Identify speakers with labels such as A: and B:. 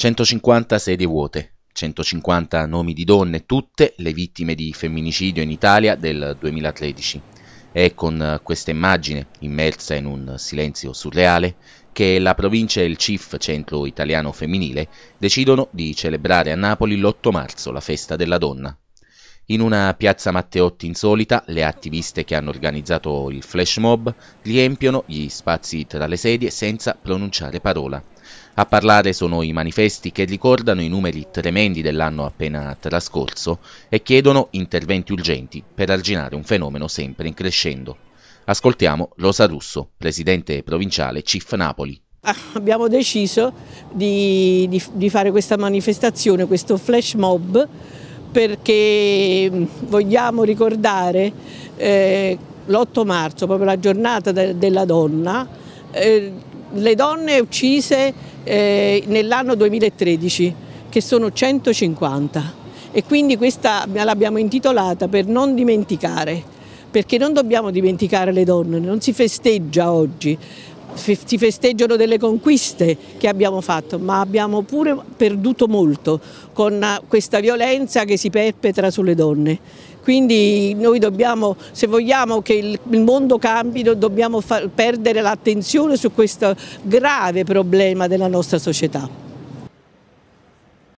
A: 150 sedie vuote, 150 nomi di donne, tutte le vittime di femminicidio in Italia del 2013. È con eh, questa immagine, immersa in un silenzio surreale, che la provincia e il CIF, Centro Italiano Femminile, decidono di celebrare a Napoli l'8 marzo la festa della donna. In una piazza Matteotti insolita, le attiviste che hanno organizzato il flash mob riempiono gli spazi tra le sedie senza pronunciare parola. A parlare sono i manifesti che ricordano i numeri tremendi dell'anno appena trascorso e chiedono interventi urgenti per arginare un fenomeno sempre in crescendo. Ascoltiamo Rosa Russo, presidente provinciale CIF Napoli.
B: Ah, abbiamo deciso di, di, di fare questa manifestazione, questo flash mob, perché mm, vogliamo ricordare eh, l'8 marzo, proprio la giornata de, della donna, eh, le donne uccise eh, nell'anno 2013, che sono 150 e quindi questa l'abbiamo intitolata per non dimenticare, perché non dobbiamo dimenticare le donne, non si festeggia oggi, si festeggiano delle conquiste che abbiamo fatto, ma abbiamo pure perduto molto con questa violenza che si perpetra sulle donne. Quindi noi dobbiamo, se vogliamo che il mondo cambi, dobbiamo far perdere l'attenzione su questo grave problema della nostra società.